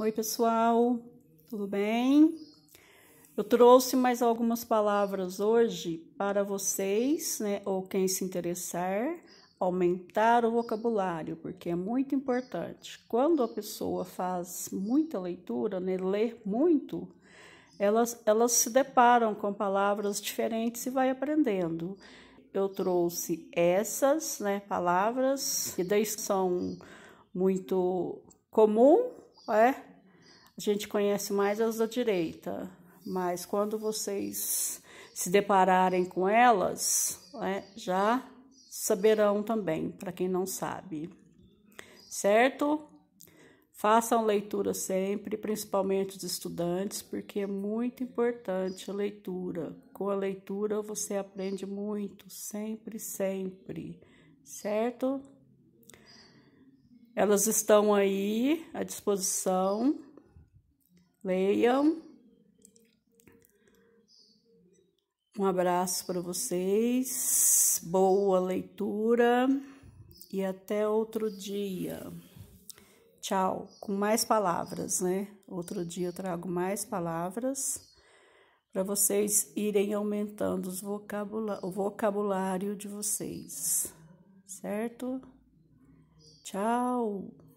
Oi, pessoal, tudo bem? Eu trouxe mais algumas palavras hoje para vocês, né, ou quem se interessar, aumentar o vocabulário, porque é muito importante. Quando a pessoa faz muita leitura, né, lê muito, elas, elas se deparam com palavras diferentes e vai aprendendo. Eu trouxe essas né, palavras, que daí são muito comum, é, a gente conhece mais as da direita, mas quando vocês se depararem com elas, né, já saberão também, para quem não sabe, certo? Façam leitura sempre, principalmente os estudantes, porque é muito importante a leitura. Com a leitura você aprende muito, sempre, sempre, certo? Elas estão aí à disposição Leiam. Um abraço para vocês, boa leitura e até outro dia. Tchau. Com mais palavras, né? Outro dia eu trago mais palavras para vocês irem aumentando vocabula o vocabulário de vocês, certo? Tchau.